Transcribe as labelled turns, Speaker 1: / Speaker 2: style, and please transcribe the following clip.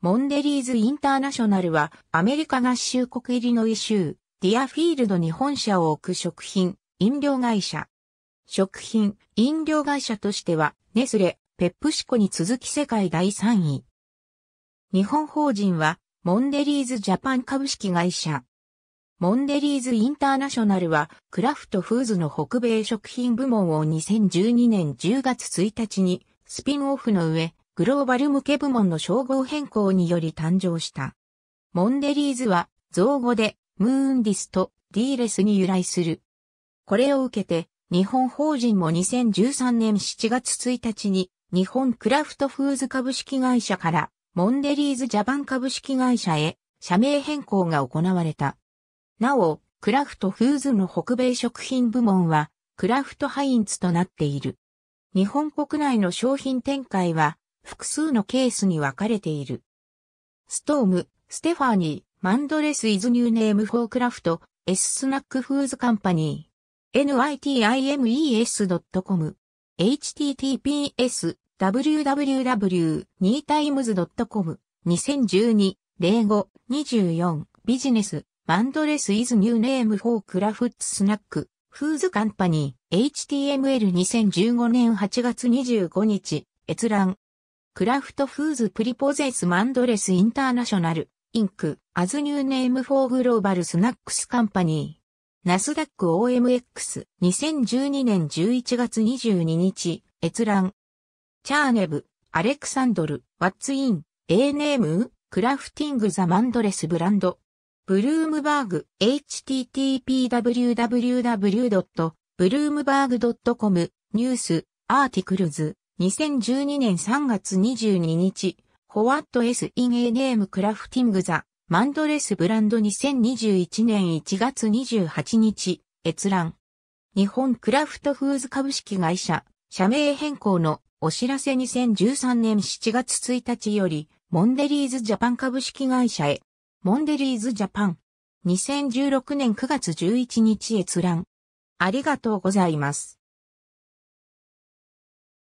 Speaker 1: モンデリーズ・インターナショナルはアメリカ合衆国イリノイ州ディアフィールドに本社を置く食品、飲料会社。食品、飲料会社としてはネスレ、ペップシコに続き世界第3位。日本法人はモンデリーズ・ジャパン株式会社。モンデリーズ・インターナショナルはクラフトフーズの北米食品部門を2012年10月1日にスピンオフの上、グローバル向け部門の称号変更により誕生した。モンデリーズは造語でムーンディスとディーレスに由来する。これを受けて日本法人も2013年7月1日に日本クラフトフーズ株式会社からモンデリーズジャパン株式会社へ社名変更が行われた。なお、クラフトフーズの北米食品部門はクラフトハインツとなっている。日本国内の商品展開は複数のケースに分かれている。ストーム、ステファーニー、マンドレスイズニューネームフォークラフト、エススナックフーズカンパニー、nitimes.com、https, w w w e t i m e s c o m 2012-05-24、ビジネス、マンドレスイズニューネームフォークラフッツスナック、フーズカンパニー、HTML2015 年8月25日、閲覧。クラフトフーズプリポゼスマンドレスインターナショナル、インク、アズニューネームフォーグローバルスナックスカンパニー。ナスダック OMX、2012年11月22日、閲覧。チャーネブ、アレクサンドル、ワッツイン、A ネーム、クラフティングザマンドレスブランド。ブルームバーグ、http://www.bloomberg.com、ニュース、アーティクルズ。2012年3月22日、ホワット S インエネームクラフティングザ、マンドレスブランド2021年1月28日、閲覧。日本クラフトフーズ株式会社、社名変更のお知らせ2013年7月1日より、モンデリーズジャパン株式会社へ。モンデリーズジャパン。2016年9月11日閲覧。ありがとうございます。